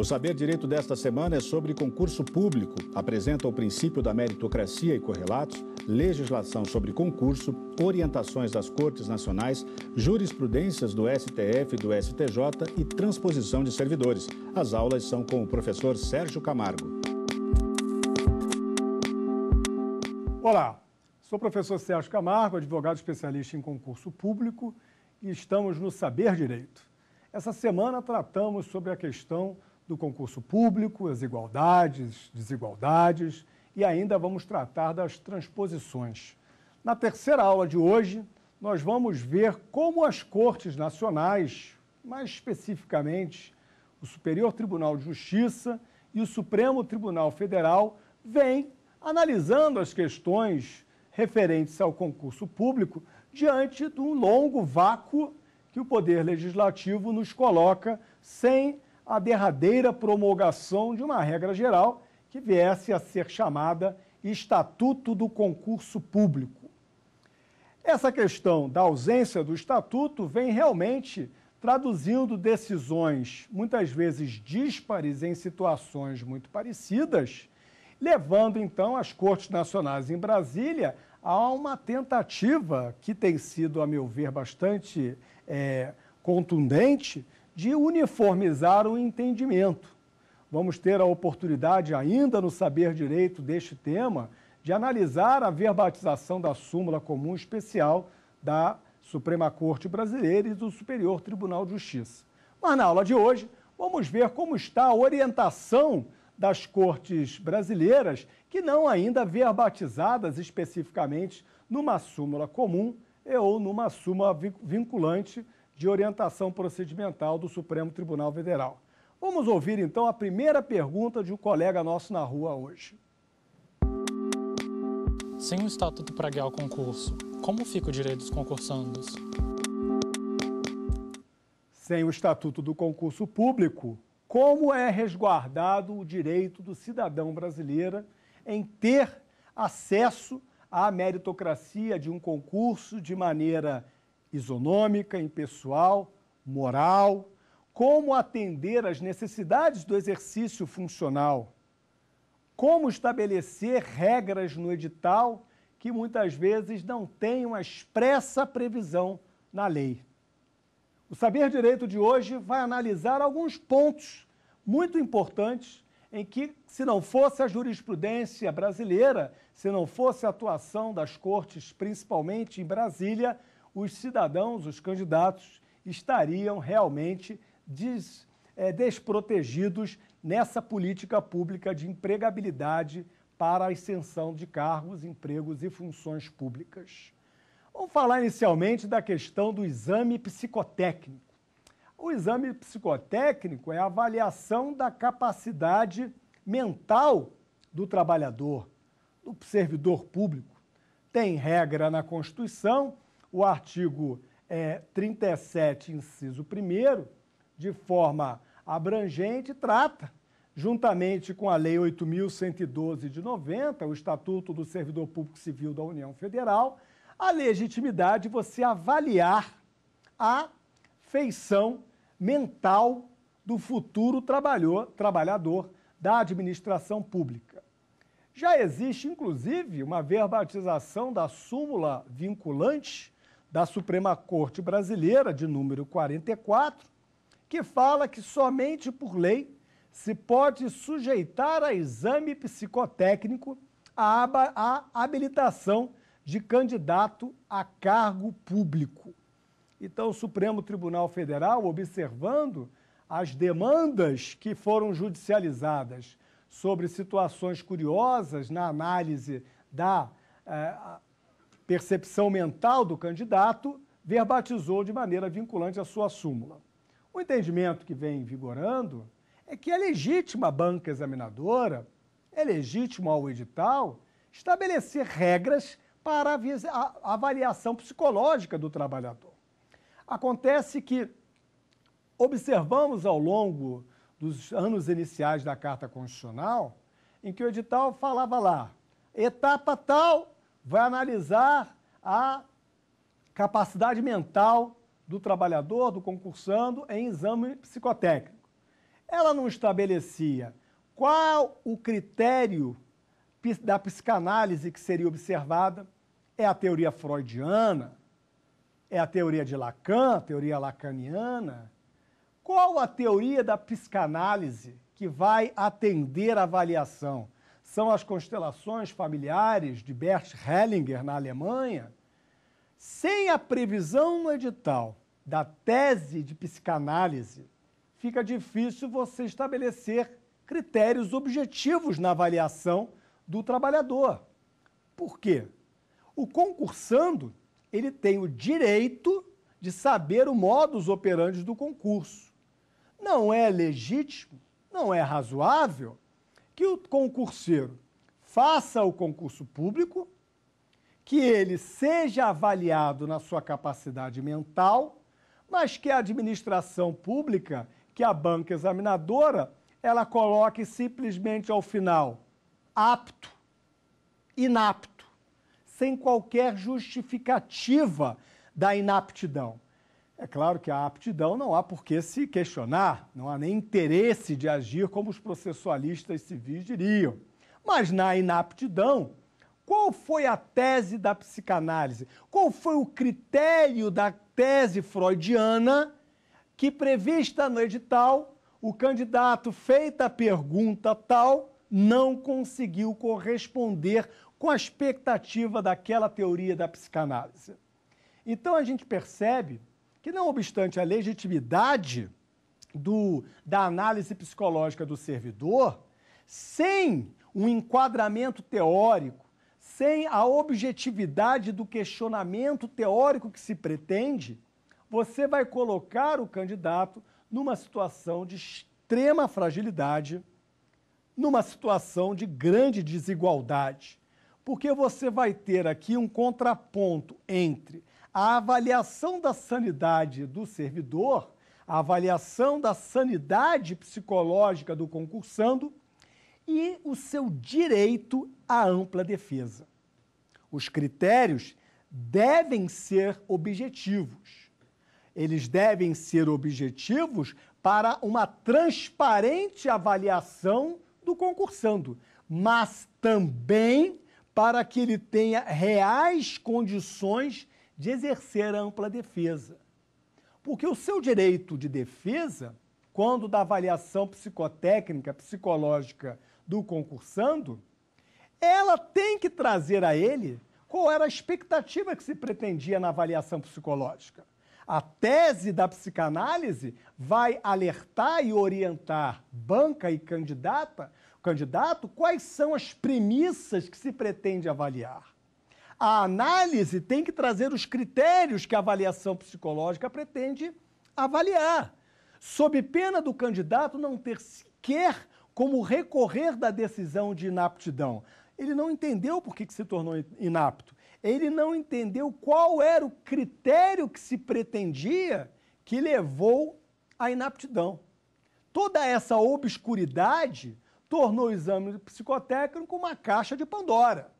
O Saber Direito desta semana é sobre concurso público. Apresenta o princípio da meritocracia e correlatos, legislação sobre concurso, orientações das Cortes Nacionais, jurisprudências do STF e do STJ e transposição de servidores. As aulas são com o professor Sérgio Camargo. Olá, sou o professor Sérgio Camargo, advogado especialista em concurso público e estamos no Saber Direito. Essa semana tratamos sobre a questão do concurso público, as igualdades, desigualdades e ainda vamos tratar das transposições. Na terceira aula de hoje, nós vamos ver como as cortes nacionais, mais especificamente o Superior Tribunal de Justiça e o Supremo Tribunal Federal, vêm analisando as questões referentes ao concurso público diante de um longo vácuo que o Poder Legislativo nos coloca sem a derradeira promulgação de uma regra geral que viesse a ser chamada Estatuto do Concurso Público. Essa questão da ausência do estatuto vem realmente traduzindo decisões, muitas vezes díspares em situações muito parecidas, levando então as Cortes Nacionais em Brasília a uma tentativa que tem sido, a meu ver, bastante é, contundente de uniformizar o entendimento. Vamos ter a oportunidade, ainda no saber direito deste tema, de analisar a verbatização da súmula comum especial da Suprema Corte Brasileira e do Superior Tribunal de Justiça. Mas na aula de hoje, vamos ver como está a orientação das cortes brasileiras, que não ainda verbatizadas especificamente numa súmula comum ou numa súmula vinculante de orientação procedimental do Supremo Tribunal Federal. Vamos ouvir então a primeira pergunta de um colega nosso na rua hoje. Sem o Estatuto para guiar o concurso, como fica o direito dos concursandos? Sem o Estatuto do Concurso Público, como é resguardado o direito do cidadão brasileiro em ter acesso à meritocracia de um concurso de maneira isonômica, impessoal, moral, como atender às necessidades do exercício funcional, como estabelecer regras no edital que muitas vezes não têm uma expressa previsão na lei. O Saber Direito de hoje vai analisar alguns pontos muito importantes em que, se não fosse a jurisprudência brasileira, se não fosse a atuação das cortes, principalmente em Brasília, os cidadãos, os candidatos, estariam realmente des, é, desprotegidos nessa política pública de empregabilidade para a ascensão de cargos, empregos e funções públicas. Vamos falar inicialmente da questão do exame psicotécnico. O exame psicotécnico é a avaliação da capacidade mental do trabalhador, do servidor público. Tem regra na Constituição o artigo é, 37, inciso 1, de forma abrangente, trata, juntamente com a Lei 8.112 de 90, o Estatuto do Servidor Público Civil da União Federal, a legitimidade de você avaliar a feição mental do futuro trabalhador da administração pública. Já existe, inclusive, uma verbatização da súmula vinculante da Suprema Corte Brasileira, de número 44, que fala que somente por lei se pode sujeitar a exame psicotécnico a, habilitação de candidato a cargo público. Então, o Supremo Tribunal Federal, observando as demandas que foram judicializadas sobre situações curiosas na análise da eh, percepção mental do candidato, verbatizou de maneira vinculante a sua súmula. O entendimento que vem vigorando é que é legítima a banca examinadora, é legítimo ao edital estabelecer regras para a avaliação psicológica do trabalhador. Acontece que observamos ao longo dos anos iniciais da Carta Constitucional, em que o edital falava lá, etapa tal vai analisar a capacidade mental do trabalhador, do concursando, em exame psicotécnico. Ela não estabelecia qual o critério da psicanálise que seria observada. É a teoria freudiana? É a teoria de Lacan, a teoria lacaniana? Qual a teoria da psicanálise que vai atender a avaliação? são as constelações familiares de Bert Hellinger na Alemanha, sem a previsão no edital da tese de psicanálise, fica difícil você estabelecer critérios objetivos na avaliação do trabalhador. Por quê? O concursando, ele tem o direito de saber o modus operandi do concurso. Não é legítimo, não é razoável que o concurseiro faça o concurso público, que ele seja avaliado na sua capacidade mental, mas que a administração pública, que a banca examinadora, ela coloque simplesmente ao final apto, inapto, sem qualquer justificativa da inaptidão. É claro que a aptidão não há por que se questionar, não há nem interesse de agir como os processualistas civis diriam. Mas na inaptidão, qual foi a tese da psicanálise? Qual foi o critério da tese freudiana que, prevista no edital, o candidato, feita a pergunta tal, não conseguiu corresponder com a expectativa daquela teoria da psicanálise? Então a gente percebe que, não obstante a legitimidade do, da análise psicológica do servidor, sem um enquadramento teórico, sem a objetividade do questionamento teórico que se pretende, você vai colocar o candidato numa situação de extrema fragilidade, numa situação de grande desigualdade, porque você vai ter aqui um contraponto entre a avaliação da sanidade do servidor, a avaliação da sanidade psicológica do concursando e o seu direito à ampla defesa. Os critérios devem ser objetivos. Eles devem ser objetivos para uma transparente avaliação do concursando, mas também para que ele tenha reais condições de exercer a ampla defesa. Porque o seu direito de defesa, quando da avaliação psicotécnica, psicológica do concursando, ela tem que trazer a ele qual era a expectativa que se pretendia na avaliação psicológica. A tese da psicanálise vai alertar e orientar banca e candidata, candidato, quais são as premissas que se pretende avaliar. A análise tem que trazer os critérios que a avaliação psicológica pretende avaliar, sob pena do candidato não ter sequer como recorrer da decisão de inaptidão. Ele não entendeu por que, se tornou inapto. Ele não entendeu qual era o critério que se pretendia que levou à inaptidão. Toda essa obscuridade tornou o exame psicotécnico uma caixa de Pandora.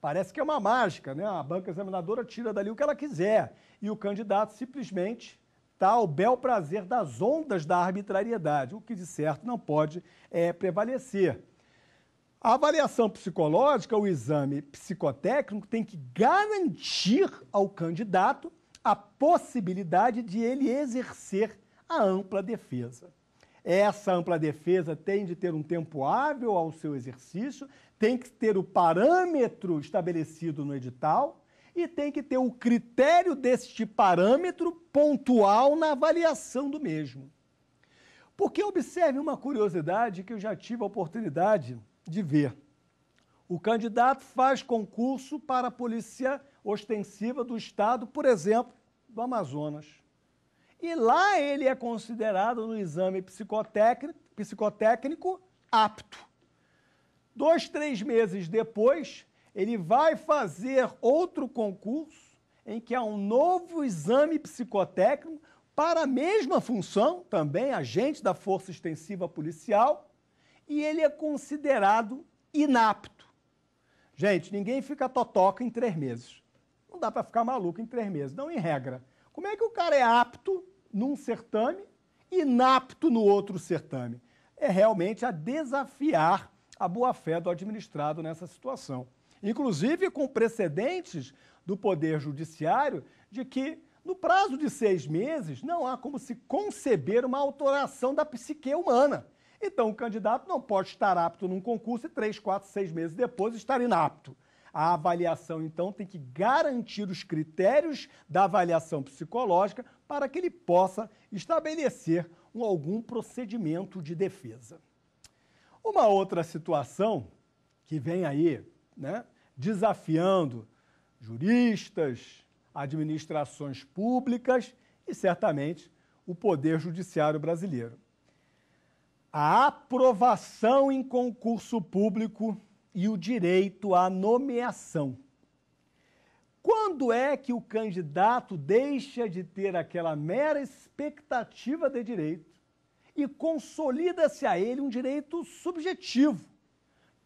Parece que é uma mágica, né? A banca examinadora tira dali o que ela quiser e o candidato simplesmente está ao bel prazer das ondas da arbitrariedade, o que de certo não pode é, prevalecer. A avaliação psicológica, o exame psicotécnico, tem que garantir ao candidato a possibilidade de ele exercer a ampla defesa. Essa ampla defesa tem de ter um tempo hábil ao seu exercício, tem que ter o parâmetro estabelecido no edital e tem que ter o critério deste parâmetro pontual na avaliação do mesmo. Porque observe uma curiosidade que eu já tive a oportunidade de ver. O candidato faz concurso para a Polícia Ostensiva do Estado, por exemplo, do Amazonas. E lá ele é considerado no exame psicotécnico, psicotécnico apto. Dois, três meses depois, ele vai fazer outro concurso em que há um novo exame psicotécnico para a mesma função, também agente da Força Extensiva Policial, e ele é considerado inapto. Gente, ninguém fica totoca em três meses. Não dá para ficar maluco em três meses, não em regra. Como é que o cara é apto num certame, inapto no outro certame? É realmente a desafiar a boa-fé do administrado nessa situação. Inclusive com precedentes do Poder Judiciário de que, no prazo de seis meses, não há como se conceber uma alteração da psique humana. Então, o candidato não pode estar apto num concurso e três, quatro, seis meses depois estar inapto. A avaliação, então, tem que garantir os critérios da avaliação psicológica para que ele possa estabelecer algum procedimento de defesa. Uma outra situação que vem aí né, desafiando juristas, administrações públicas e certamente o poder judiciário brasileiro. A aprovação em concurso público e o direito à nomeação. Quando é que o candidato deixa de ter aquela mera expectativa de direito e consolida-se a ele um direito subjetivo,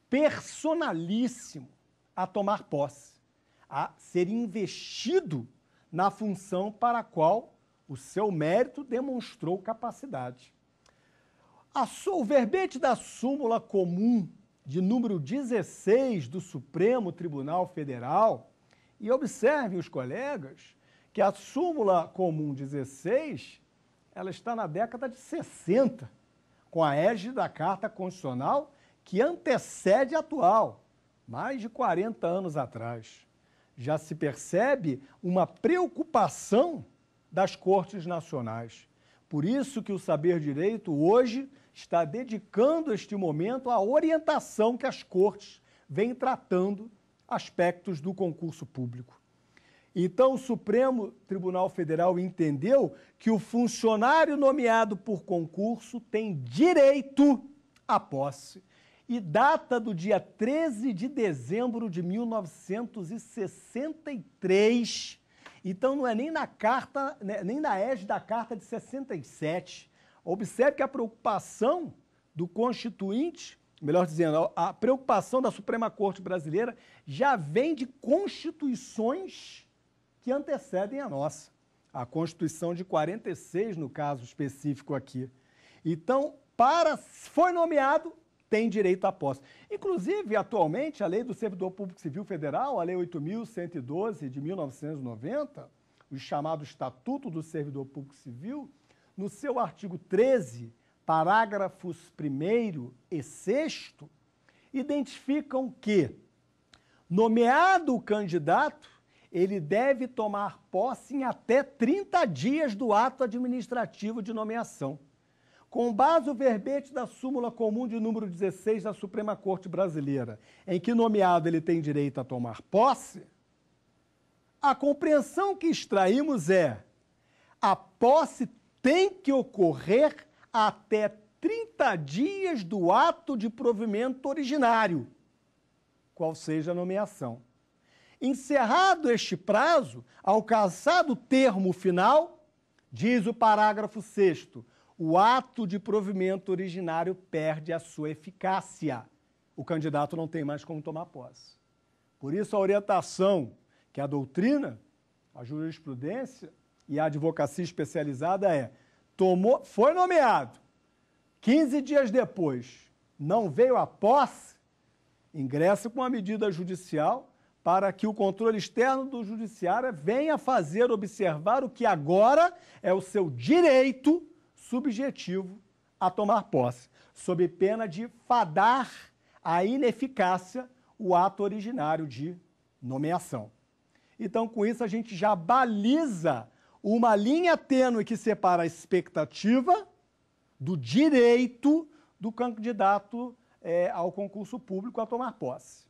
personalíssimo, a tomar posse, a ser investido na função para a qual o seu mérito demonstrou capacidade. O verbete da súmula comum de número 16 do Supremo Tribunal Federal, e observem os colegas que a súmula comum 16 ela está na década de 60, com a égide da Carta Constitucional que antecede a atual, mais de 40 anos atrás. Já se percebe uma preocupação das cortes nacionais. Por isso que o Saber Direito hoje está dedicando este momento à orientação que as cortes vêm tratando aspectos do concurso público. Então, o Supremo Tribunal Federal entendeu que o funcionário nomeado por concurso tem direito à posse e data do dia 13 de dezembro de 1963. Então, não é nem na carta, né, nem na égide da carta de 67. Observe que a preocupação do Constituinte melhor dizendo, a preocupação da Suprema Corte Brasileira já vem de constituições que antecedem a nossa, a Constituição de 46, no caso específico aqui. Então, para foi nomeado, tem direito à posse. Inclusive, atualmente, a Lei do Servidor Público Civil Federal, a Lei 8.112 de 1990, o chamado Estatuto do Servidor Público Civil, no seu artigo 13, parágrafos 1 e 6, identificam que, nomeado o candidato, ele deve tomar posse em até 30 dias do ato administrativo de nomeação. Com base no verbete da súmula comum de número 16 da Suprema Corte Brasileira, em que nomeado ele tem direito a tomar posse, a compreensão que extraímos é: a posse tem que ocorrer até 30 dias do ato de provimento originário, qual seja a nomeação. Encerrado este prazo, alcançado o termo final, diz o parágrafo 6 o ato de provimento originário perde a sua eficácia. O candidato não tem mais como tomar posse. Por isso, a orientação que a doutrina, a jurisprudência e a advocacia especializada é: tomou, foi nomeado, 15 dias depois não veio a posse, ingressa com a medida judicial para que o controle externo do judiciário venha fazer observar o que agora é o seu direito subjetivo a tomar posse, sob pena de fadar a ineficácia o ato originário de nomeação. Então, com isso, a gente já baliza uma linha tênue que separa a expectativa do direito do candidato é, ao concurso público a tomar posse.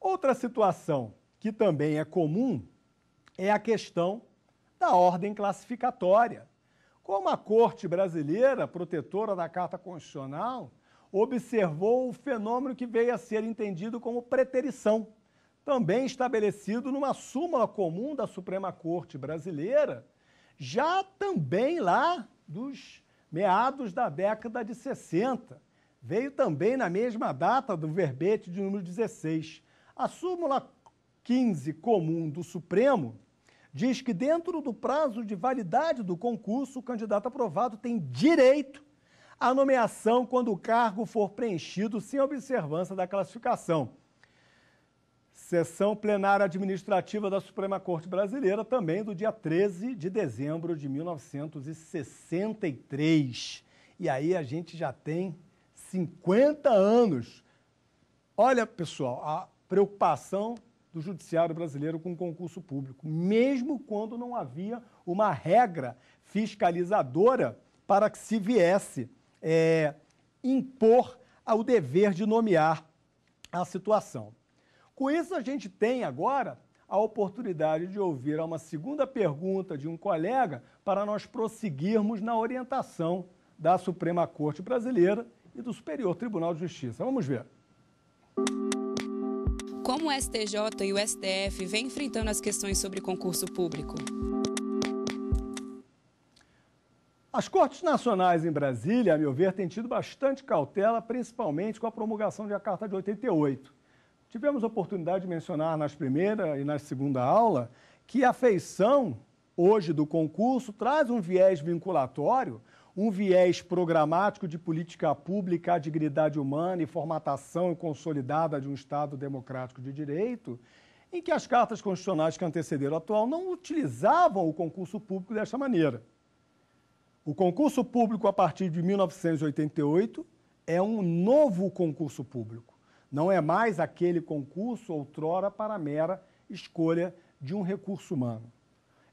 Outra situação que também é comum é a questão da ordem classificatória. Como a Corte Brasileira, protetora da Carta Constitucional, observou o fenômeno que veio a ser entendido como preterição, também estabelecido numa súmula comum da Suprema Corte Brasileira, já também lá dos meados da década de 60. Veio também na mesma data do verbete de número 16 a súmula 15 comum do Supremo diz que dentro do prazo de validade do concurso, o candidato aprovado tem direito à nomeação quando o cargo for preenchido sem observância da classificação. Sessão plenária administrativa da Suprema Corte Brasileira, também do dia 13 de dezembro de 1963. E aí a gente já tem 50 anos. Olha, pessoal, a preocupação do judiciário brasileiro com o concurso público, mesmo quando não havia uma regra fiscalizadora para que se viesse é, impor ao dever de nomear a situação. Com isso, a gente tem agora a oportunidade de ouvir uma segunda pergunta de um colega para nós prosseguirmos na orientação da Suprema Corte Brasileira e do Superior Tribunal de Justiça. Vamos ver como o STJ e o STF vêm enfrentando as questões sobre concurso público. As cortes nacionais em Brasília, a meu ver, têm tido bastante cautela, principalmente com a promulgação da Carta de 88. Tivemos a oportunidade de mencionar nas primeira e na segunda aula que a feição hoje do concurso traz um viés vinculatório um viés programático de política pública à dignidade humana e formatação consolidada de um Estado democrático de direito, em que as cartas constitucionais que antecederam a atual não utilizavam o concurso público desta maneira. O concurso público, a partir de 1988, é um novo concurso público. Não é mais aquele concurso outrora para a mera escolha de um recurso humano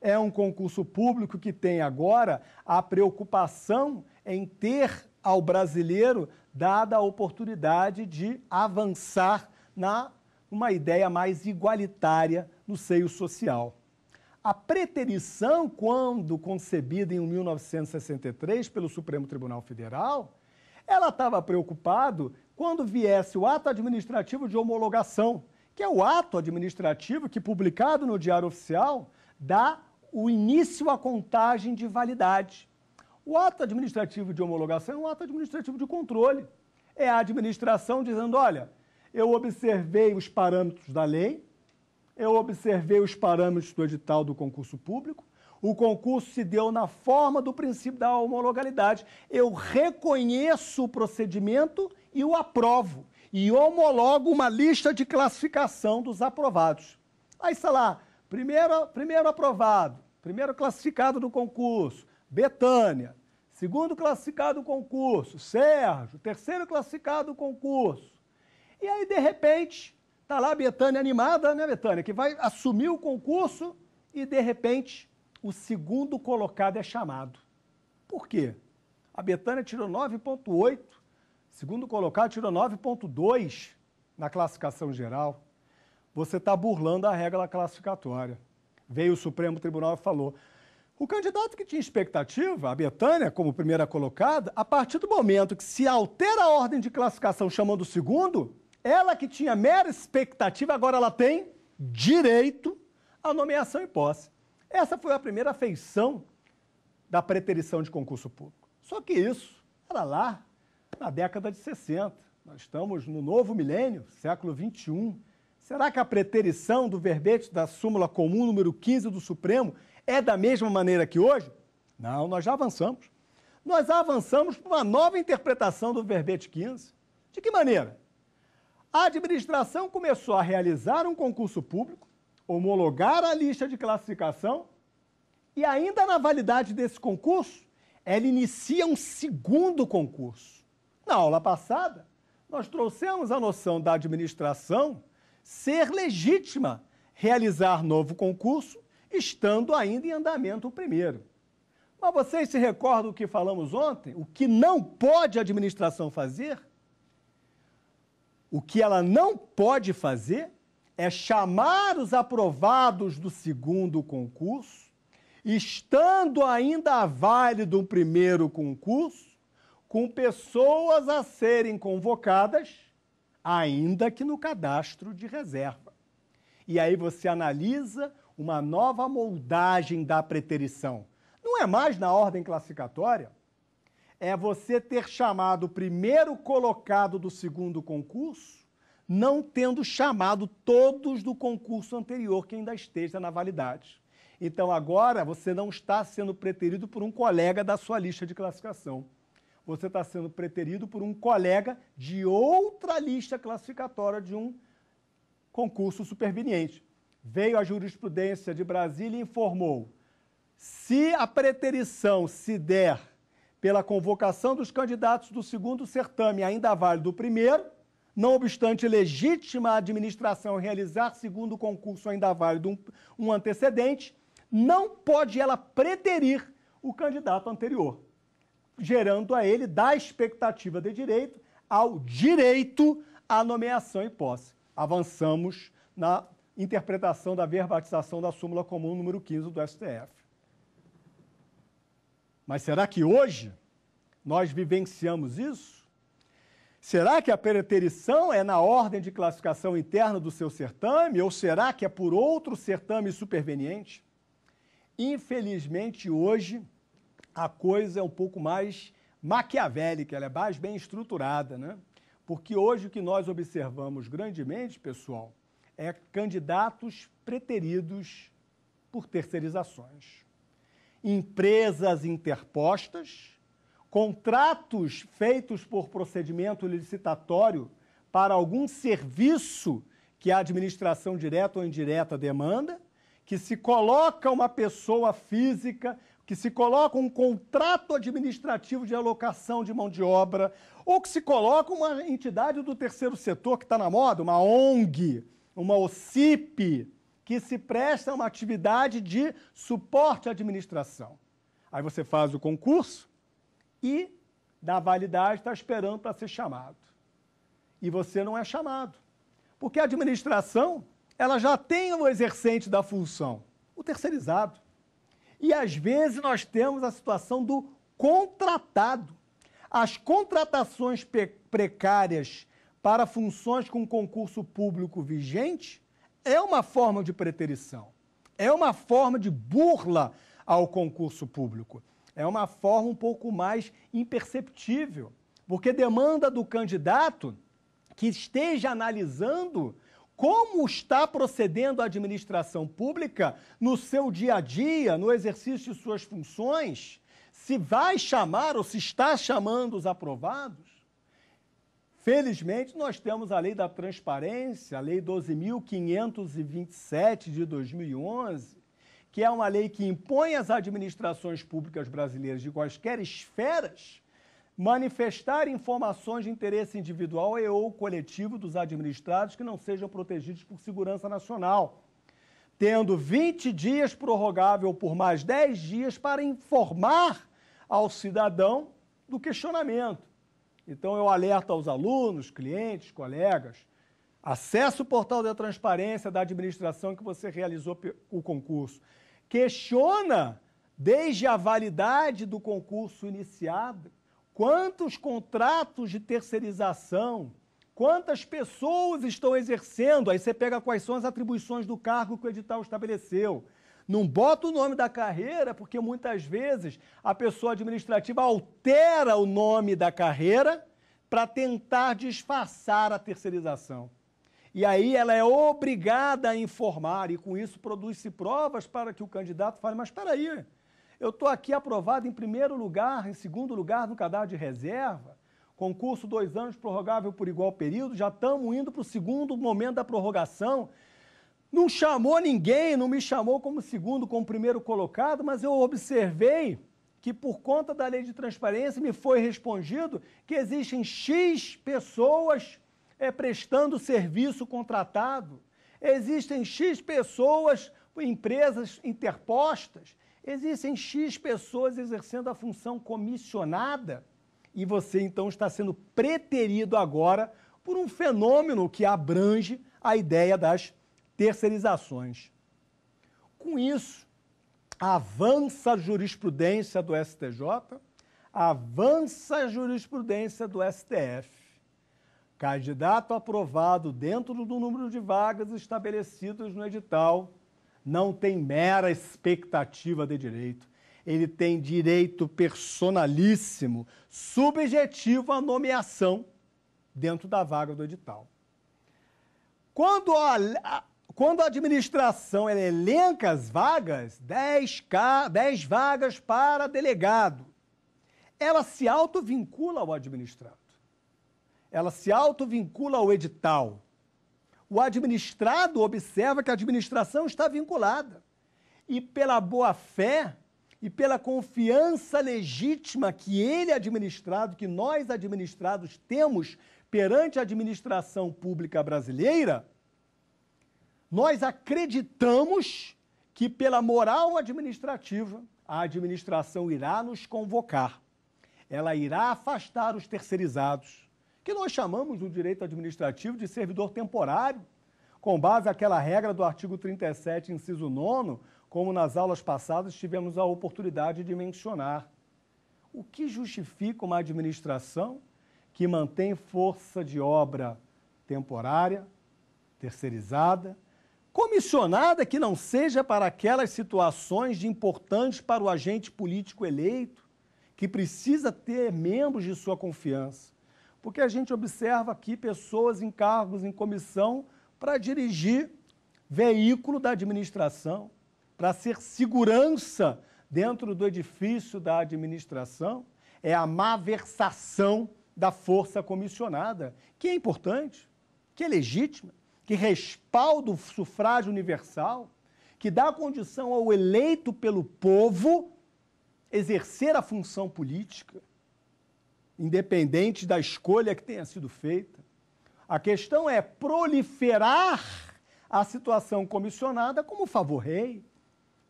é um concurso público que tem agora a preocupação em ter ao brasileiro dada a oportunidade de avançar na uma ideia mais igualitária no seio social. A preterição, quando concebida em 1963 pelo Supremo Tribunal Federal, ela estava preocupado quando viesse o ato administrativo de homologação, que é o ato administrativo que, publicado no Diário Oficial, dá o início à contagem de validade. O ato administrativo de homologação é um ato administrativo de controle. É a administração dizendo: olha, eu observei os parâmetros da lei, eu observei os parâmetros do edital do concurso público, o concurso se deu na forma do princípio da homologalidade. Eu reconheço o procedimento e o aprovo. E homologo uma lista de classificação dos aprovados. Aí, sei lá, primeiro, primeiro aprovado, Primeiro classificado do concurso, Betânia. Segundo classificado do concurso, Sérgio. Terceiro classificado do concurso. E aí, de repente, está lá a Betânia animada, né, Betânia? Que vai assumir o concurso e, de repente, o segundo colocado é chamado. Por quê? A Betânia tirou 9,8, segundo colocado tirou 9,2 na classificação geral. Você está burlando a regra classificatória. Veio o Supremo Tribunal e falou. O candidato que tinha expectativa, a Betânia, como primeira colocada, a partir do momento que se altera a ordem de classificação chamando o segundo, ela que tinha mera expectativa, agora ela tem direito à nomeação e posse. Essa foi a primeira feição da preterição de concurso público. Só que isso era lá na década de 60. Nós estamos no novo milênio, século 21. Será que a preterição do verbete da súmula comum número 15 do Supremo é da mesma maneira que hoje? Não, nós já avançamos. Nós avançamos para uma nova interpretação do verbete 15. De que maneira? A administração começou a realizar um concurso público, homologar a lista de classificação e, ainda na validade desse concurso, ela inicia um segundo concurso. Na aula passada, nós trouxemos a noção da administração ser legítima realizar novo concurso, estando ainda em andamento o primeiro. Mas vocês se recordam o que falamos ontem? O que não pode a administração fazer? O que ela não pode fazer é chamar os aprovados do segundo concurso, estando ainda a vale do primeiro concurso, com pessoas a serem convocadas ainda que no cadastro de reserva. E aí você analisa uma nova moldagem da preterição. Não é mais na ordem classificatória, é você ter chamado o primeiro colocado do segundo concurso, não tendo chamado todos do concurso anterior que ainda esteja na validade. Então agora você não está sendo preterido por um colega da sua lista de classificação você está sendo preterido por um colega de outra lista classificatória de um concurso superveniente. Veio a jurisprudência de Brasília e informou: se a preterição se der pela convocação dos candidatos do segundo certame, ainda vale do primeiro, não obstante legítima a administração realizar segundo concurso ainda válido um, um antecedente, não pode ela preterir o candidato anterior gerando a ele, da expectativa de direito, ao direito à nomeação e posse. Avançamos na interpretação da verbatização da súmula comum número 15 do STF. Mas será que hoje nós vivenciamos isso? Será que a preterição é na ordem de classificação interna do seu certame ou será que é por outro certame superveniente? Infelizmente, hoje, a coisa é um pouco mais maquiavélica, ela é mais bem estruturada, né? Porque hoje o que nós observamos grandemente, pessoal, é candidatos preteridos por terceirizações. Empresas interpostas, contratos feitos por procedimento licitatório para algum serviço que a administração direta ou indireta demanda, que se coloca uma pessoa física que se coloca um contrato administrativo de alocação de mão de obra, ou que se coloca uma entidade do terceiro setor que está na moda, uma ONG, uma OCIP, que se presta a uma atividade de suporte à administração. Aí você faz o concurso e, da validade, está esperando para ser chamado. E você não é chamado. Porque a administração, ela já tem o exercente da função, o terceirizado. E às vezes nós temos a situação do contratado. As contratações precárias para funções com concurso público vigente é uma forma de preterição, é uma forma de burla ao concurso público. É uma forma um pouco mais imperceptível, porque demanda do candidato que esteja analisando como está procedendo a administração pública no seu dia a dia, no exercício de suas funções, se vai chamar ou se está chamando os aprovados. Felizmente, nós temos a Lei da Transparência, a Lei 12.527 de 2011, que é uma lei que impõe às administrações públicas brasileiras de quaisquer esferas manifestar informações de interesse individual e é ou coletivo dos administrados que não sejam protegidos por segurança nacional, tendo 20 dias prorrogável por mais 10 dias para informar ao cidadão do questionamento. Então eu alerto aos alunos, clientes, colegas, acesse o portal da transparência da administração que você realizou o concurso. Questiona desde a validade do concurso iniciado Quantos contratos de terceirização? Quantas pessoas estão exercendo? Aí você pega quais são as atribuições do cargo que o edital estabeleceu. Não bota o nome da carreira, porque muitas vezes a pessoa administrativa altera o nome da carreira para tentar disfarçar a terceirização. E aí ela é obrigada a informar, e com isso produz-se provas para que o candidato fale, mas espera aí, eu estou aqui aprovado em primeiro lugar, em segundo lugar no cadastro de reserva. Concurso dois anos, prorrogável por igual período. Já estamos indo para o segundo momento da prorrogação. Não chamou ninguém, não me chamou como segundo, como primeiro colocado, mas eu observei que por conta da lei de transparência me foi respondido que existem X pessoas é, prestando serviço contratado, existem X pessoas, empresas interpostas, Existem X pessoas exercendo a função comissionada e você então está sendo preterido agora por um fenômeno que abrange a ideia das terceirizações. Com isso, avança a jurisprudência do STJ, avança a jurisprudência do STF. Candidato aprovado dentro do número de vagas estabelecidos no edital não tem mera expectativa de direito. Ele tem direito personalíssimo, subjetivo à nomeação dentro da vaga do edital. Quando a, quando a administração elenca as vagas, 10, 10 vagas para delegado, ela se auto vincula ao administrado. Ela se auto vincula ao edital. O administrado observa que a administração está vinculada. E pela boa-fé e pela confiança legítima que ele administrado, que nós administrados temos perante a administração pública brasileira, nós acreditamos que pela moral administrativa, a administração irá nos convocar. Ela irá afastar os terceirizados que nós chamamos no direito administrativo de servidor temporário, com base naquela regra do artigo 37, inciso 9, como nas aulas passadas tivemos a oportunidade de mencionar. O que justifica uma administração que mantém força de obra temporária, terceirizada, comissionada que não seja para aquelas situações importantes para o agente político eleito, que precisa ter membros de sua confiança porque a gente observa aqui pessoas em cargos, em comissão, para dirigir veículo da administração, para ser segurança dentro do edifício da administração, é a malversação da força comissionada, que é importante, que é legítima, que respalda o sufrágio universal, que dá condição ao eleito pelo povo exercer a função política independente da escolha que tenha sido feita. A questão é proliferar a situação comissionada como favor rei,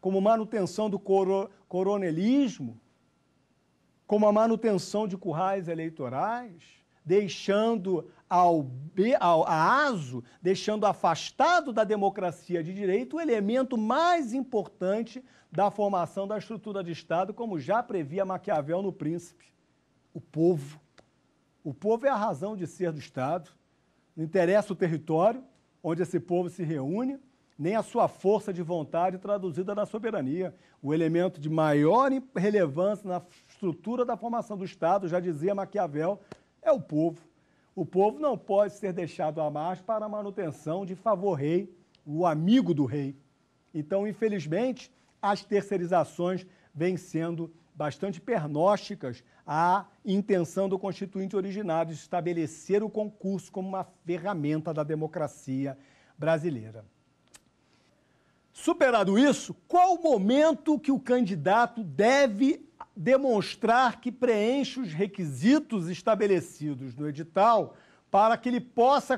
como manutenção do coro coronelismo, como a manutenção de currais eleitorais, deixando ao, ao a aso, deixando afastado da democracia de direito o elemento mais importante da formação da estrutura de Estado, como já previa Maquiavel no Príncipe o povo. O povo é a razão de ser do Estado. Não interessa o território onde esse povo se reúne, nem a sua força de vontade traduzida na soberania. O elemento de maior relevância na estrutura da formação do Estado, já dizia Maquiavel, é o povo. O povo não pode ser deixado a mais para a manutenção de favor rei, o amigo do rei. Então, infelizmente, as terceirizações vêm sendo bastante pernósticas a intenção do constituinte Originário de estabelecer o concurso como uma ferramenta da democracia brasileira. Superado isso, qual o momento que o candidato deve demonstrar que preenche os requisitos estabelecidos no edital para que ele possa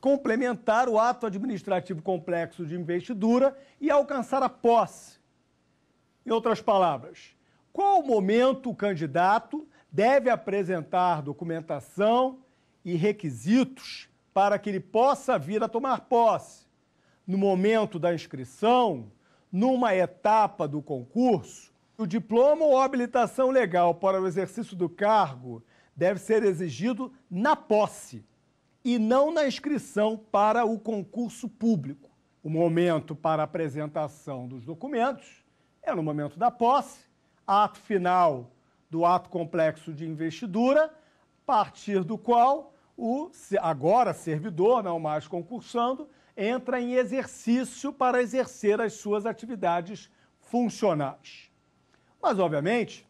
complementar o ato administrativo complexo de investidura e alcançar a posse? Em outras palavras, qual momento o candidato deve apresentar documentação e requisitos para que ele possa vir a tomar posse. No momento da inscrição, numa etapa do concurso, o diploma ou habilitação legal para o exercício do cargo deve ser exigido na posse e não na inscrição para o concurso público. O momento para apresentação dos documentos é no momento da posse ato final do ato complexo de investidura, a partir do qual o agora servidor, não mais concursando, entra em exercício para exercer as suas atividades funcionais. Mas, obviamente,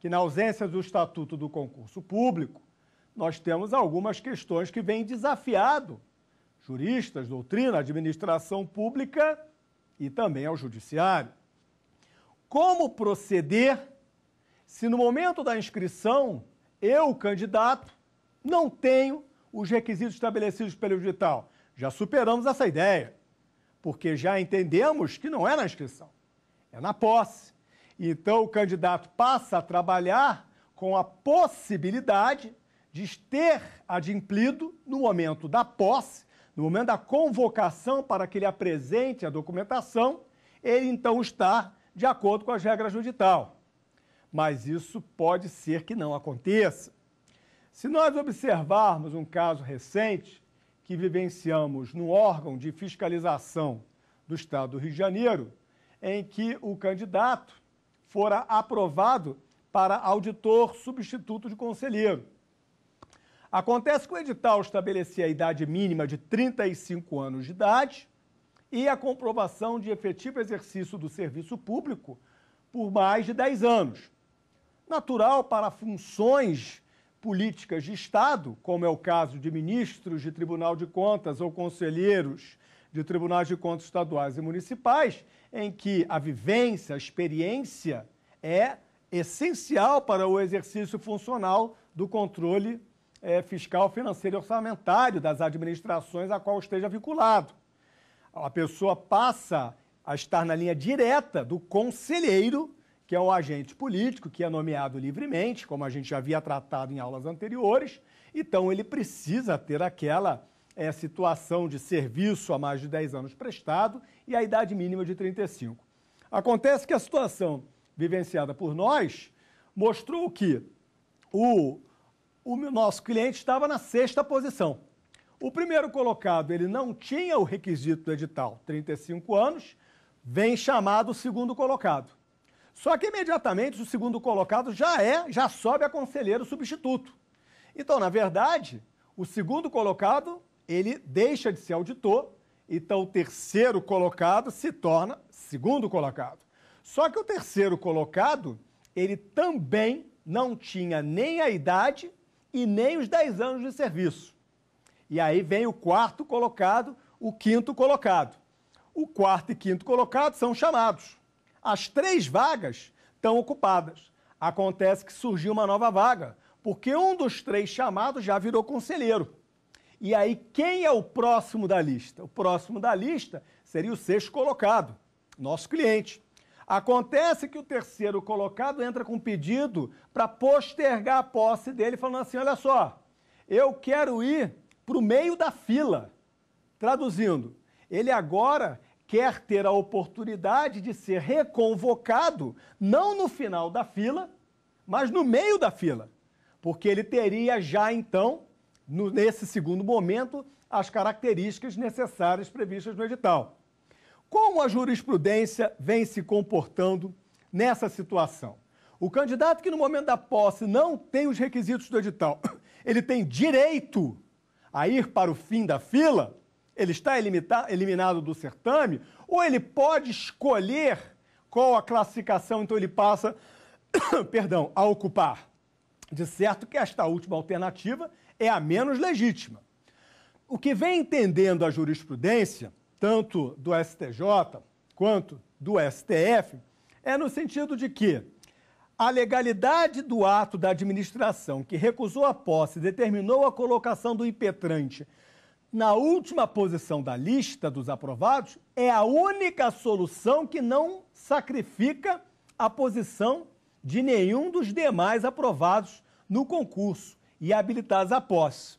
que na ausência do Estatuto do Concurso Público, nós temos algumas questões que vêm desafiado juristas, doutrina, administração pública e também ao judiciário como proceder se no momento da inscrição eu, candidato, não tenho os requisitos estabelecidos pelo edital. Já superamos essa ideia, porque já entendemos que não é na inscrição, é na posse. Então o candidato passa a trabalhar com a possibilidade de ter adimplido no momento da posse, no momento da convocação para que ele apresente a documentação, ele então está de acordo com as regras do edital. Mas isso pode ser que não aconteça. Se nós observarmos um caso recente que vivenciamos no órgão de fiscalização do Estado do Rio de Janeiro, em que o candidato fora aprovado para auditor substituto de conselheiro. Acontece que o edital estabelecia a idade mínima de 35 anos de idade e a comprovação de efetivo exercício do serviço público por mais de 10 anos. Natural para funções políticas de Estado, como é o caso de ministros de Tribunal de Contas ou conselheiros de Tribunais de Contas estaduais e municipais, em que a vivência, a experiência é essencial para o exercício funcional do controle é, fiscal, financeiro e orçamentário das administrações a qual esteja vinculado a pessoa passa a estar na linha direta do conselheiro, que é o agente político, que é nomeado livremente, como a gente já havia tratado em aulas anteriores. Então, ele precisa ter aquela é, situação de serviço há mais de 10 anos prestado e a idade mínima de 35. Acontece que a situação vivenciada por nós mostrou que o, o nosso cliente estava na sexta posição. O primeiro colocado, ele não tinha o requisito do edital, 35 anos, vem chamado o segundo colocado. Só que imediatamente o segundo colocado já é, já sobe a conselheiro substituto. Então, na verdade, o segundo colocado, ele deixa de ser auditor, então o terceiro colocado se torna segundo colocado. Só que o terceiro colocado, ele também não tinha nem a idade e nem os 10 anos de serviço. E aí vem o quarto colocado, o quinto colocado. O quarto e quinto colocado são chamados. As três vagas estão ocupadas. Acontece que surgiu uma nova vaga, porque um dos três chamados já virou conselheiro. E aí, quem é o próximo da lista? O próximo da lista seria o sexto colocado, nosso cliente. Acontece que o terceiro colocado entra com um pedido para postergar a posse dele, falando assim: olha só, eu quero ir para o meio da fila. Traduzindo, ele agora quer ter a oportunidade de ser reconvocado, não no final da fila, mas no meio da fila, porque ele teria já então, no, nesse segundo momento, as características necessárias previstas no edital. Como a jurisprudência vem se comportando nessa situação? O candidato que no momento da posse não tem os requisitos do edital, ele tem direito a ir para o fim da fila, ele está eliminado do certame, ou ele pode escolher qual a classificação, então ele passa, perdão, a ocupar. De certo que esta última alternativa é a menos legítima. O que vem entendendo a jurisprudência, tanto do STJ quanto do STF, é no sentido de que a legalidade do ato da administração que recusou a posse e determinou a colocação do impetrante na última posição da lista dos aprovados é a única solução que não sacrifica a posição de nenhum dos demais aprovados no concurso e habilitados à posse.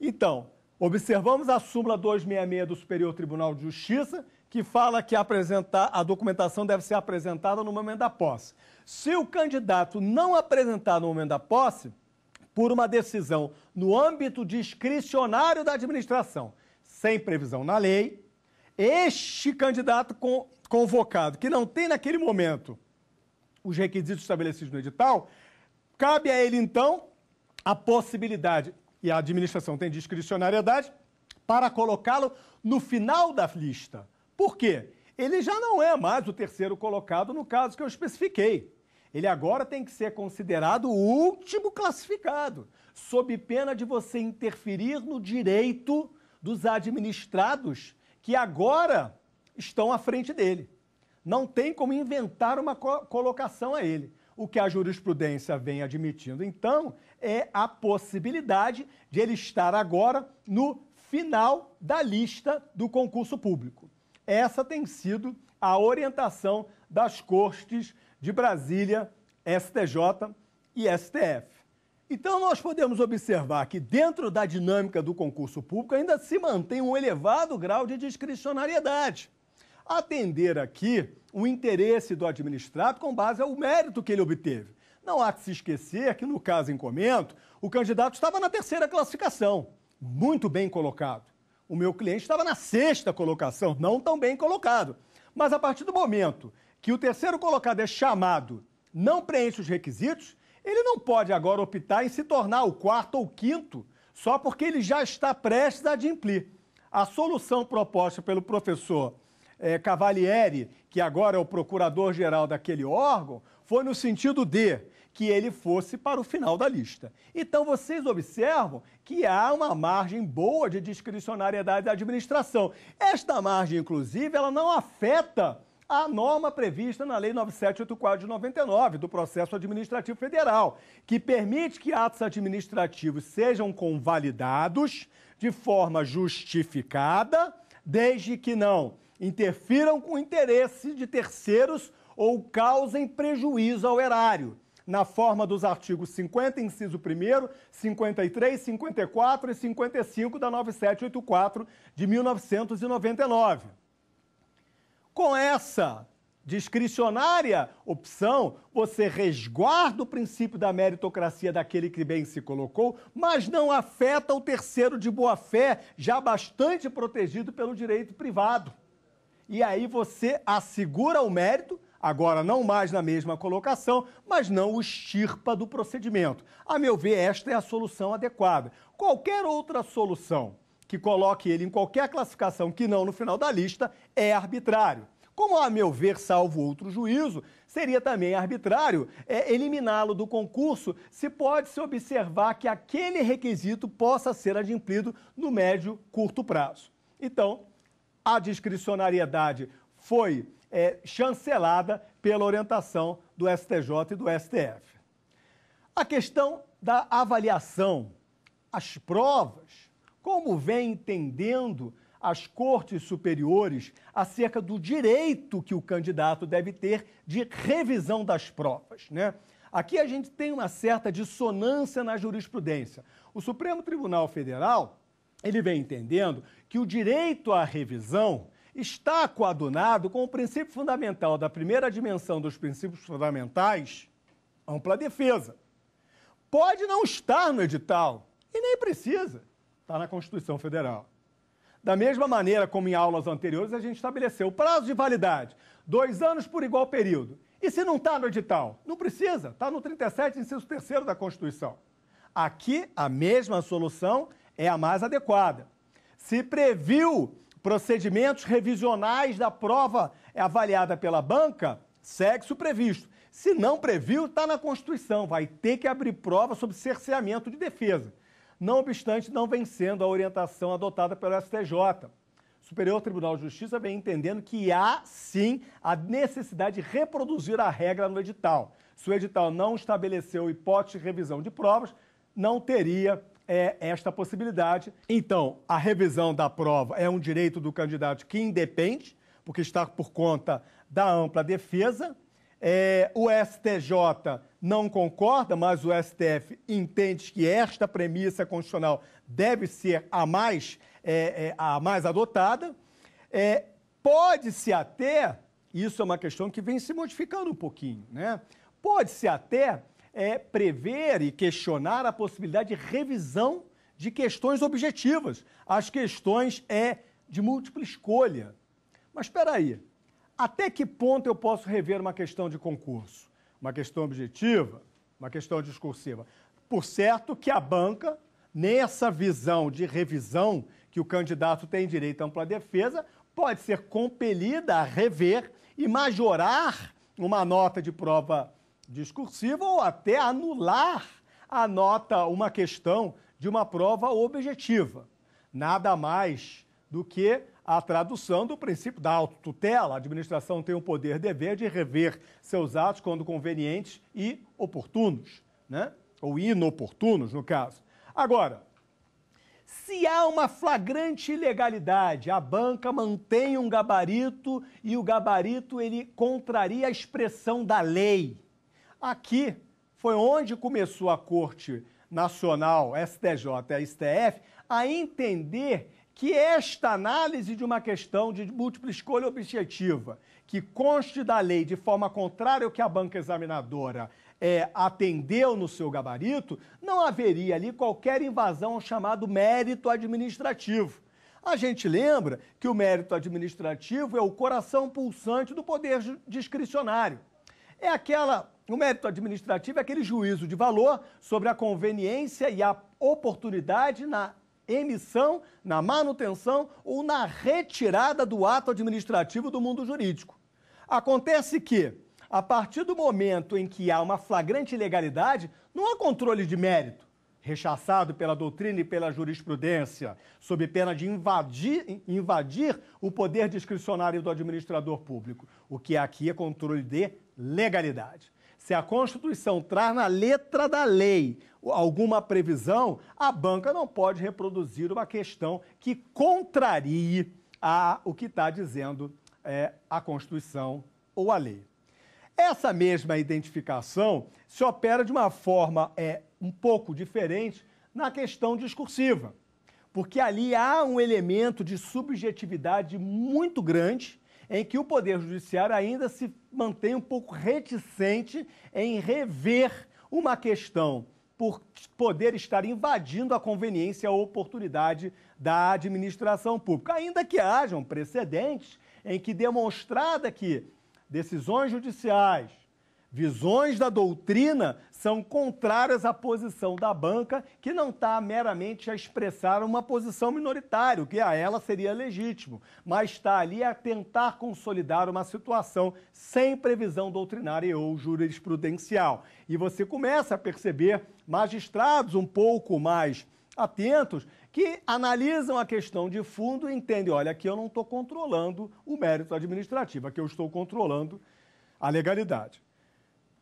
Então, observamos a súmula 266 do Superior Tribunal de Justiça, que fala que a documentação deve ser apresentada no momento da posse. Se o candidato não apresentar no momento da posse, por uma decisão no âmbito discricionário da administração, sem previsão na lei, este candidato convocado, que não tem naquele momento os requisitos estabelecidos no edital, cabe a ele então a possibilidade, e a administração tem discricionariedade, para colocá-lo no final da lista. Por quê? Ele já não é mais o terceiro colocado no caso que eu especifiquei. Ele agora tem que ser considerado o último classificado, sob pena de você interferir no direito dos administrados que agora estão à frente dele. Não tem como inventar uma co colocação a ele. O que a jurisprudência vem admitindo, então, é a possibilidade de ele estar agora no final da lista do concurso público. Essa tem sido a orientação das cortes de Brasília, STJ e STF. Então, nós podemos observar que, dentro da dinâmica do concurso público, ainda se mantém um elevado grau de discricionariedade. Atender aqui o interesse do administrado com base ao mérito que ele obteve. Não há que se esquecer que, no caso em comento, o candidato estava na terceira classificação, muito bem colocado. O meu cliente estava na sexta colocação, não tão bem colocado. Mas a partir do momento que o terceiro colocado é chamado, não preenche os requisitos, ele não pode agora optar em se tornar o quarto ou quinto só porque ele já está prestes a adimplir. A solução proposta pelo professor é, Cavalieri, que agora é o procurador-geral daquele órgão, foi no sentido de que ele fosse para o final da lista. Então vocês observam que há uma margem boa de discricionariedade da administração. Esta margem, inclusive, ela não afeta a norma prevista na Lei 9784 de 99 do Processo Administrativo Federal, que permite que atos administrativos sejam convalidados de forma justificada, desde que não interfiram com o interesse de terceiros ou causem prejuízo ao erário na forma dos artigos 50, inciso 1, 53, 54 e 55 da 9784 de 1999. Com essa discricionária opção, você resguarda o princípio da meritocracia daquele que bem se colocou, mas não afeta o terceiro de boa-fé, já bastante protegido pelo direito privado. E aí você assegura o mérito Agora, não mais na mesma colocação, mas não o extirpa do procedimento. A meu ver, esta é a solução adequada. Qualquer outra solução que coloque ele em qualquer classificação que não no final da lista é arbitrário. Como, a meu ver, salvo outro juízo, seria também arbitrário é, eliminá-lo do concurso se pode-se observar que aquele requisito possa ser adimplido no médio curto prazo. Então, a discricionariedade foi é, chancelada pela orientação do STJ e do STF. A questão da avaliação, as provas, como vem entendendo as cortes superiores acerca do direito que o candidato deve ter de revisão das provas, né? Aqui a gente tem uma certa dissonância na jurisprudência. O Supremo Tribunal Federal, ele vem entendendo que o direito à revisão está coadunado com o princípio fundamental da primeira dimensão dos princípios fundamentais, ampla defesa. Pode não estar no edital, e nem precisa, está na Constituição Federal. Da mesma maneira como em aulas anteriores, a gente estabeleceu o prazo de validade, dois anos por igual período. E se não está no edital? Não precisa, está no 37, inciso 3 da Constituição. Aqui, a mesma solução é a mais adequada. Se previu Procedimentos revisionais da prova é avaliada pela banca, sexo previsto. Se não previu, está na Constituição, vai ter que abrir prova sobre cerceamento de defesa. Não obstante, não vencendo a orientação adotada pelo STJ. O Superior Tribunal de Justiça vem entendendo que há sim a necessidade de reproduzir a regra no edital. Se o edital não estabeleceu hipótese de revisão de provas, não teria é esta possibilidade. Então, a revisão da prova é um direito do candidato que independe, porque está por conta da ampla defesa. É, o STJ não concorda, mas o STF entende que esta premissa constitucional deve ser a mais, é, é, a mais adotada. É, pode-se até, isso é uma questão que vem se modificando um pouquinho, né? Pode-se até é, prever e questionar a possibilidade de revisão de questões objetivas, as questões é de múltipla escolha. Mas espera aí, até que ponto eu posso rever uma questão de concurso? Uma questão objetiva? Uma questão discursiva? Por certo que a banca, nessa visão de revisão que o candidato tem direito à ampla defesa, pode ser compelida a rever e majorar uma nota de prova discursiva ou até anular a nota, uma questão de uma prova objetiva. Nada mais do que a tradução do princípio da autotutela. A administração tem o poder dever de rever seus atos quando convenientes e oportunos, né? ou inoportunos, no caso. Agora, se há uma flagrante ilegalidade, a banca mantém um gabarito e o gabarito ele contraria a expressão da lei. Aqui foi onde começou a Corte Nacional, STJ e STF, a entender que esta análise de uma questão de múltipla escolha objetiva, que conste da lei de forma contrária ao que a banca examinadora é, atendeu no seu gabarito, não haveria ali qualquer invasão ao chamado mérito administrativo. A gente lembra que o mérito administrativo é o coração pulsante do poder discricionário. É aquela o mérito administrativo é aquele juízo de valor sobre a conveniência e a oportunidade na emissão, na manutenção ou na retirada do ato administrativo do mundo jurídico. Acontece que, a partir do momento em que há uma flagrante ilegalidade, não há controle de mérito, rechaçado pela doutrina e pela jurisprudência, sob pena de invadir, invadir o poder discricionário do administrador público. O que aqui é controle de legalidade. Se a Constituição traz na letra da lei alguma previsão, a banca não pode reproduzir uma questão que contrarie a, o que está dizendo é, a Constituição ou a lei. Essa mesma identificação se opera de uma forma é, um pouco diferente na questão discursiva, porque ali há um elemento de subjetividade muito grande em que o Poder Judiciário ainda se mantém um pouco reticente em rever uma questão por poder estar invadindo a conveniência ou oportunidade da administração pública. Ainda que hajam precedentes em que, demonstrada que decisões judiciais visões da doutrina são contrárias à posição da banca, que não está meramente a expressar uma posição minoritária, o que a ela seria legítimo, mas está ali a tentar consolidar uma situação sem previsão doutrinária ou jurisprudencial. E você começa a perceber magistrados um pouco mais atentos que analisam a questão de fundo e entendem, olha, aqui eu não estou controlando o mérito administrativo, aqui eu estou controlando a legalidade.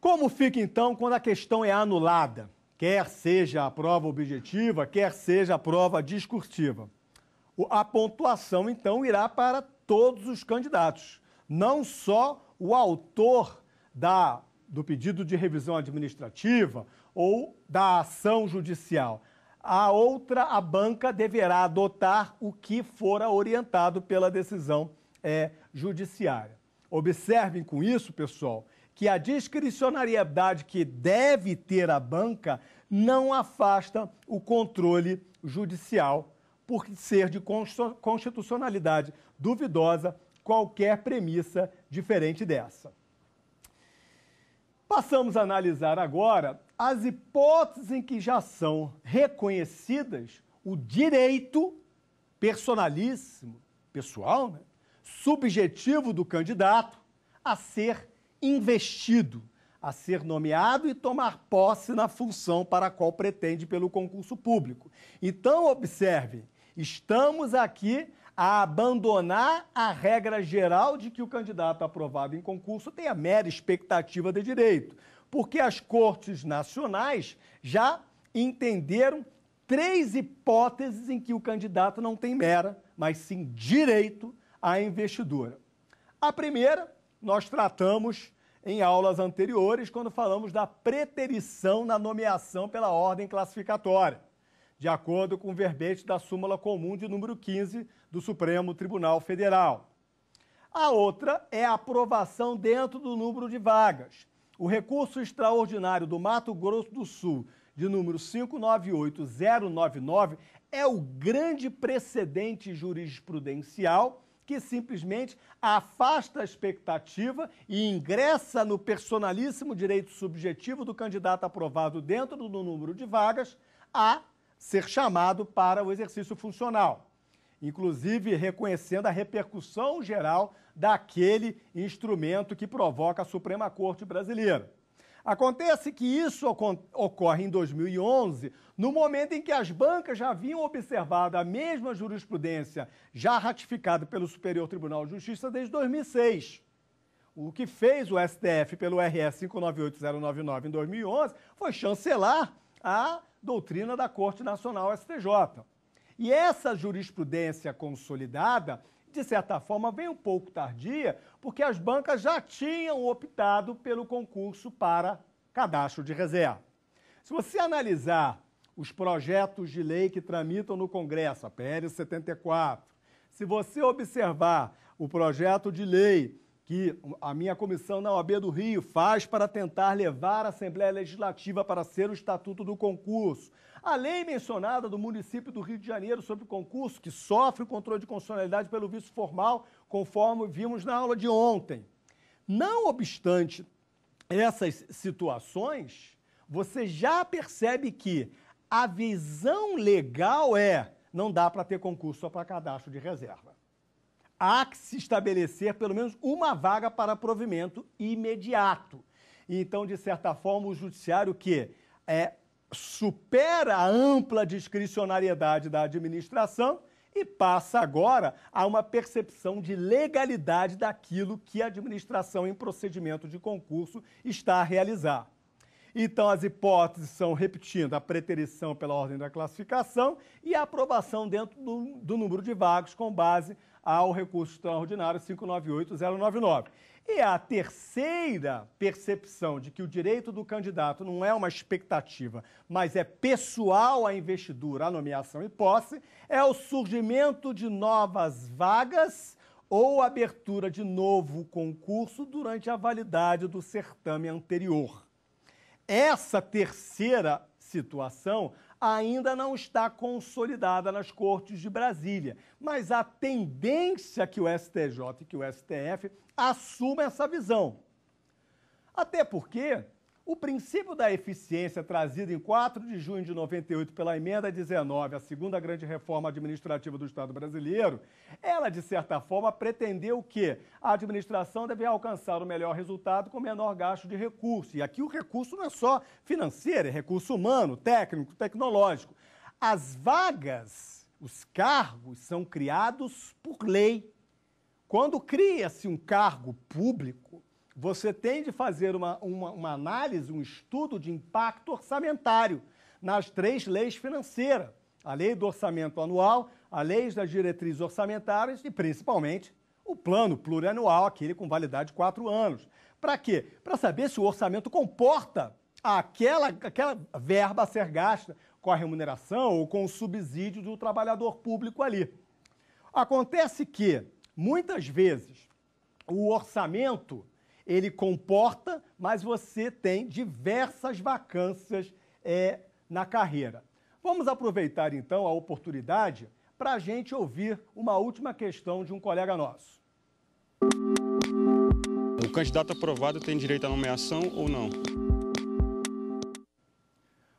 Como fica então quando a questão é anulada, quer seja a prova objetiva, quer seja a prova discursiva? A pontuação então irá para todos os candidatos, não só o autor da, do pedido de revisão administrativa ou da ação judicial. A outra, a banca deverá adotar o que fora orientado pela decisão é, judiciária. Observem com isso, pessoal, que a discricionariedade que deve ter a banca não afasta o controle judicial, por ser de constitucionalidade duvidosa qualquer premissa diferente dessa. Passamos a analisar agora as hipóteses em que já são reconhecidas o direito personalíssimo, pessoal, né, subjetivo do candidato a ser investido a ser nomeado e tomar posse na função para a qual pretende pelo concurso público. Então, observe, estamos aqui a abandonar a regra geral de que o candidato aprovado em concurso tem a mera expectativa de direito, porque as cortes nacionais já entenderam três hipóteses em que o candidato não tem mera, mas sim direito à investidura. A primeira nós tratamos em aulas anteriores quando falamos da preterição na nomeação pela ordem classificatória, de acordo com o verbete da súmula comum de número 15 do Supremo Tribunal Federal. A outra é a aprovação dentro do número de vagas. O recurso extraordinário do Mato Grosso do Sul, de número 598099, é o grande precedente jurisprudencial que simplesmente afasta a expectativa e ingressa no personalíssimo direito subjetivo do candidato aprovado dentro do número de vagas a ser chamado para o exercício funcional inclusive reconhecendo a repercussão geral daquele instrumento que provoca a Suprema Corte Brasileira. Acontece que isso ocorre em 2011, no momento em que as bancas já haviam observado a mesma jurisprudência já ratificada pelo Superior Tribunal de Justiça desde 2006. O que fez o STF pelo RS 598099 em 2011 foi chancelar a doutrina da Corte Nacional STJ. E essa jurisprudência consolidada de certa forma, vem um pouco tardia, porque as bancas já tinham optado pelo concurso para cadastro de reserva. Se você analisar os projetos de lei que tramitam no Congresso, a PL 74, se você observar o projeto de lei que a minha comissão na OAB do Rio faz para tentar levar a Assembleia Legislativa para ser o estatuto do concurso. A lei mencionada do município do Rio de Janeiro sobre o concurso, que sofre o controle de constitucionalidade pelo vício formal, conforme vimos na aula de ontem. Não obstante essas situações, você já percebe que a visão legal é não dá para ter concurso só para cadastro de reserva há que se estabelecer pelo menos uma vaga para provimento imediato. Então, de certa forma, o judiciário que é, supera a ampla discricionariedade da administração e passa agora a uma percepção de legalidade daquilo que a administração em procedimento de concurso está a realizar. Então, as hipóteses são, repetindo, a preterição pela ordem da classificação e a aprovação dentro do, do número de vagas com base ao recurso extraordinário 598099. E a terceira percepção de que o direito do candidato não é uma expectativa, mas é pessoal à investidura, à nomeação e posse, é o surgimento de novas vagas ou abertura de novo concurso durante a validade do certame anterior. Essa terceira situação ainda não está consolidada nas cortes de Brasília, mas a tendência que o STJ e que o STF assumam essa visão. Até porque o princípio da eficiência trazido em 4 de junho de 98 pela emenda 19, a segunda grande reforma administrativa do Estado brasileiro, ela de certa forma pretendeu que a administração deve alcançar o melhor resultado com menor gasto de recurso. E aqui o recurso não é só financeiro, é recurso humano, técnico, tecnológico. As vagas, os cargos são criados por lei. Quando cria-se um cargo público, você tem de fazer uma, uma, uma análise, um estudo de impacto orçamentário nas três leis financeiras: a lei do orçamento anual, a lei das diretrizes orçamentárias e, principalmente, o plano plurianual, aquele com validade de quatro anos. Para quê? Para saber se o orçamento comporta aquela, aquela verba a ser gasta com a remuneração ou com o subsídio do trabalhador público ali. Acontece que, muitas vezes, o orçamento ele comporta, mas você tem diversas vacâncias é, na carreira. Vamos aproveitar então a oportunidade para a gente ouvir uma última questão de um colega nosso. O candidato aprovado tem direito à nomeação ou não?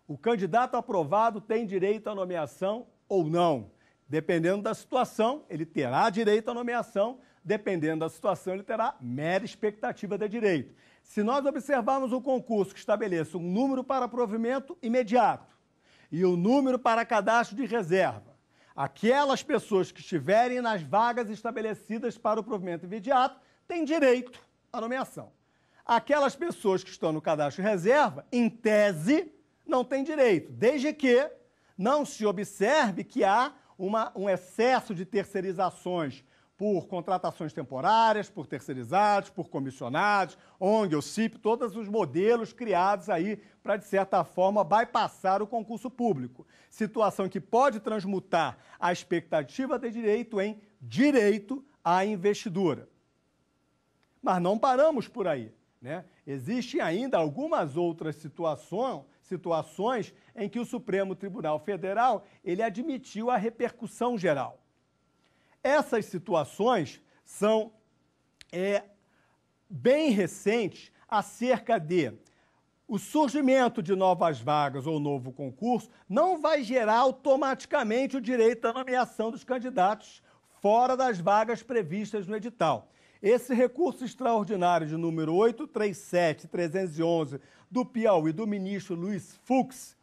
O candidato aprovado tem direito à nomeação ou não? Dependendo da situação, ele terá direito à nomeação, dependendo da situação, ele terá mera expectativa de direito. Se nós observarmos um concurso que estabeleça um número para provimento imediato e o um número para cadastro de reserva, aquelas pessoas que estiverem nas vagas estabelecidas para o provimento imediato têm direito à nomeação. Aquelas pessoas que estão no cadastro de reserva, em tese, não têm direito, desde que não se observe que há uma, um excesso de terceirizações por contratações temporárias, por terceirizados, por comissionados, ONG, ou CIP, todos os modelos criados aí para, de certa forma, bypassar o concurso público. Situação que pode transmutar a expectativa de direito em direito à investidura. Mas não paramos por aí. Né? Existem ainda algumas outras situações, situações em que o Supremo Tribunal Federal ele admitiu a repercussão geral. Essas situações são é, bem recentes acerca de o surgimento de novas vagas ou novo concurso não vai gerar automaticamente o direito à nomeação dos candidatos fora das vagas previstas no edital. Esse recurso extraordinário de número 837-311 do Piauí do ministro Luiz Fux,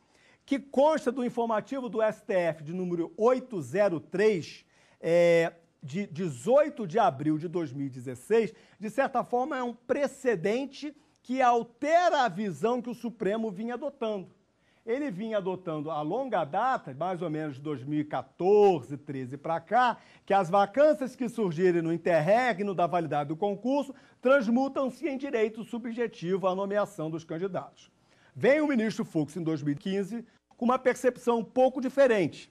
que consta do informativo do STF de número 803, é, de 18 de abril de 2016, de certa forma é um precedente que altera a visão que o Supremo vinha adotando. Ele vinha adotando a longa data, mais ou menos de 2014, 13 para cá, que as vacâncias que surgirem no interregno da validade do concurso transmutam-se em direito subjetivo à nomeação dos candidatos. Vem o ministro Fux em 2015 com uma percepção um pouco diferente.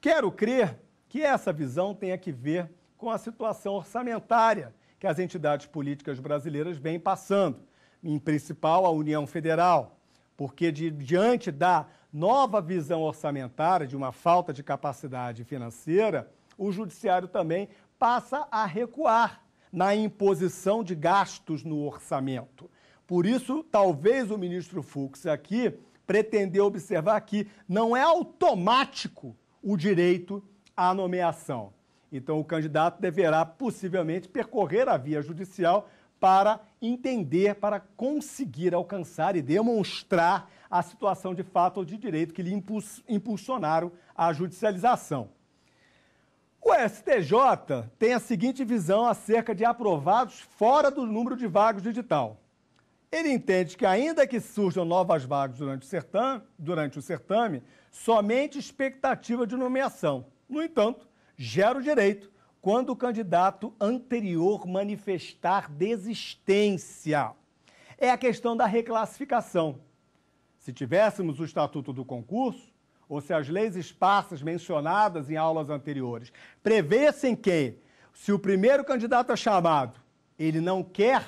Quero crer que essa visão tenha que ver com a situação orçamentária que as entidades políticas brasileiras vêm passando, em principal a União Federal, porque de, diante da nova visão orçamentária, de uma falta de capacidade financeira, o Judiciário também passa a recuar na imposição de gastos no orçamento. Por isso, talvez o ministro Fux aqui pretendeu observar que não é automático o direito à nomeação. Então, o candidato deverá possivelmente percorrer a via judicial para entender, para conseguir alcançar e demonstrar a situação de fato ou de direito que lhe impulsionaram a judicialização. O STJ tem a seguinte visão acerca de aprovados fora do número de vagas digital. Ele entende que, ainda que surjam novas vagas durante o, certame, durante o certame somente expectativa de nomeação no entanto, gera o direito quando o candidato anterior manifestar desistência. É a questão da reclassificação. Se tivéssemos o estatuto do concurso, ou se as leis esparsas mencionadas em aulas anteriores prevessem que, se o primeiro candidato é chamado, ele não quer,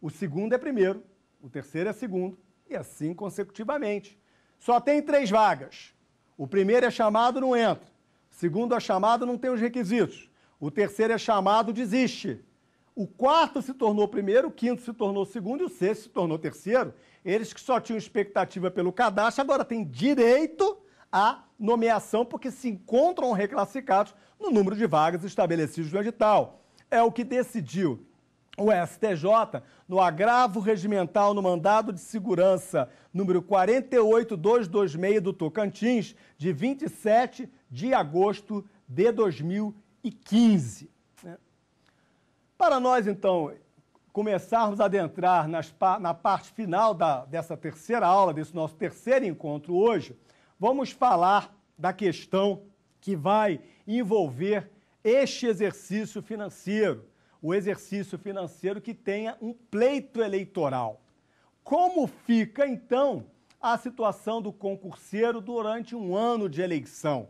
o segundo é primeiro, o terceiro é segundo, e assim consecutivamente. Só tem três vagas. O primeiro é chamado, não entra. Segundo é chamado, não tem os requisitos. O terceiro é chamado, desiste. O quarto se tornou primeiro, o quinto se tornou segundo e o sexto se tornou terceiro. Eles que só tinham expectativa pelo cadastro agora têm direito à nomeação porque se encontram reclassificados no número de vagas estabelecidos no edital. É o que decidiu o STJ no agravo regimental no mandado de segurança número 48226 do Tocantins, de 27 de agosto de 2015. Né? Para nós, então, começarmos a adentrar nas, na parte final da, dessa terceira aula, desse nosso terceiro encontro hoje, vamos falar da questão que vai envolver este exercício financeiro, o exercício financeiro que tenha um pleito eleitoral. Como fica, então, a situação do concurseiro durante um ano de eleição?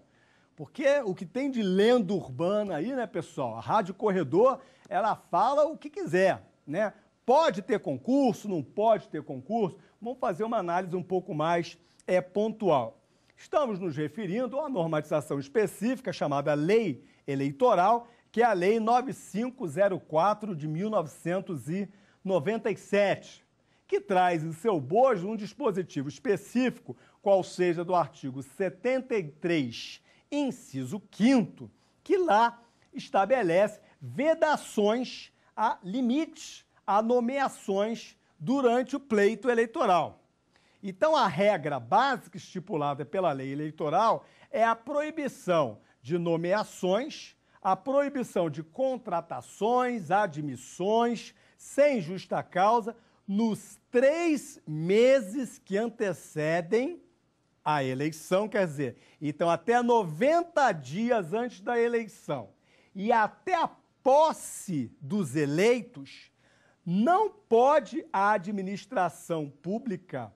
Porque o que tem de lenda urbana aí, né, pessoal? A Rádio Corredor, ela fala o que quiser, né? Pode ter concurso, não pode ter concurso. Vamos fazer uma análise um pouco mais é, pontual. Estamos nos referindo a uma normatização específica chamada Lei Eleitoral, que é a Lei 9504 de 1997, que traz em seu bojo um dispositivo específico, qual seja do artigo 73 inciso 5, que lá estabelece vedações a limites a nomeações durante o pleito eleitoral. Então, a regra básica estipulada pela lei eleitoral é a proibição de nomeações, a proibição de contratações, admissões, sem justa causa, nos três meses que antecedem a eleição, quer dizer, então até 90 dias antes da eleição e até a posse dos eleitos, não pode a administração pública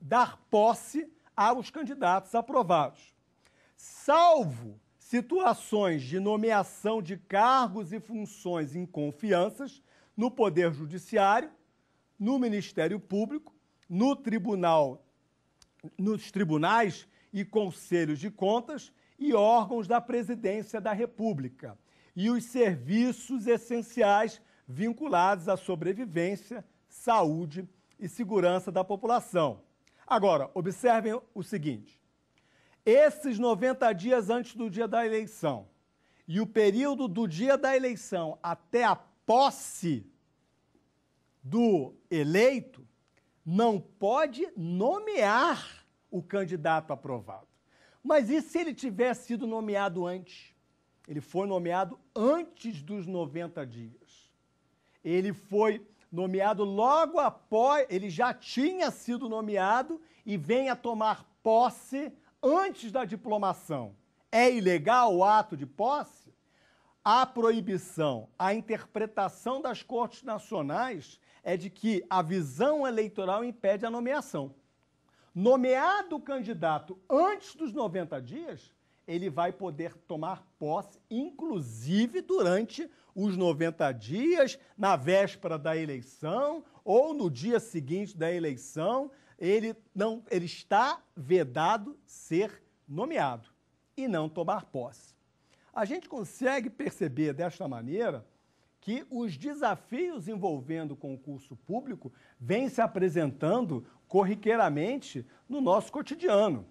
dar posse aos candidatos aprovados, salvo situações de nomeação de cargos e funções em confianças no Poder Judiciário, no Ministério Público, no Tribunal nos tribunais e conselhos de contas e órgãos da presidência da República e os serviços essenciais vinculados à sobrevivência, saúde e segurança da população. Agora, observem o seguinte: esses 90 dias antes do dia da eleição e o período do dia da eleição até a posse do eleito não pode nomear o candidato aprovado. Mas e se ele tivesse sido nomeado antes? Ele foi nomeado antes dos 90 dias. Ele foi nomeado logo após, ele já tinha sido nomeado e vem a tomar posse antes da diplomação. É ilegal o ato de posse? A proibição, a interpretação das cortes nacionais é de que a visão eleitoral impede a nomeação. Nomeado o candidato antes dos 90 dias, ele vai poder tomar posse, inclusive durante os 90 dias, na véspera da eleição ou no dia seguinte da eleição, ele não, ele está vedado ser nomeado e não tomar posse. A gente consegue perceber desta maneira que os desafios envolvendo o concurso público vêm se apresentando corriqueiramente no nosso cotidiano.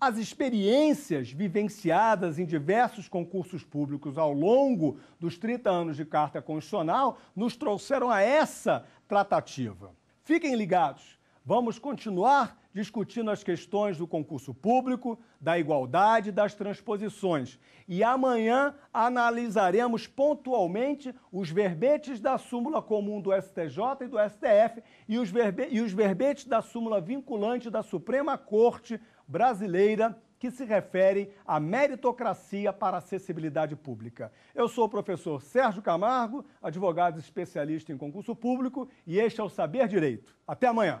As experiências vivenciadas em diversos concursos públicos ao longo dos 30 anos de Carta Constitucional nos trouxeram a essa tratativa. Fiquem ligados Vamos continuar discutindo as questões do concurso público, da igualdade e das transposições. E amanhã analisaremos pontualmente os verbetes da súmula comum do STJ e do STF e os, verbe e os verbetes da súmula vinculante da Suprema Corte Brasileira que se referem à meritocracia para acessibilidade pública. Eu sou o professor Sérgio Camargo, advogado especialista em concurso público, e este é o Saber Direito. Até amanhã!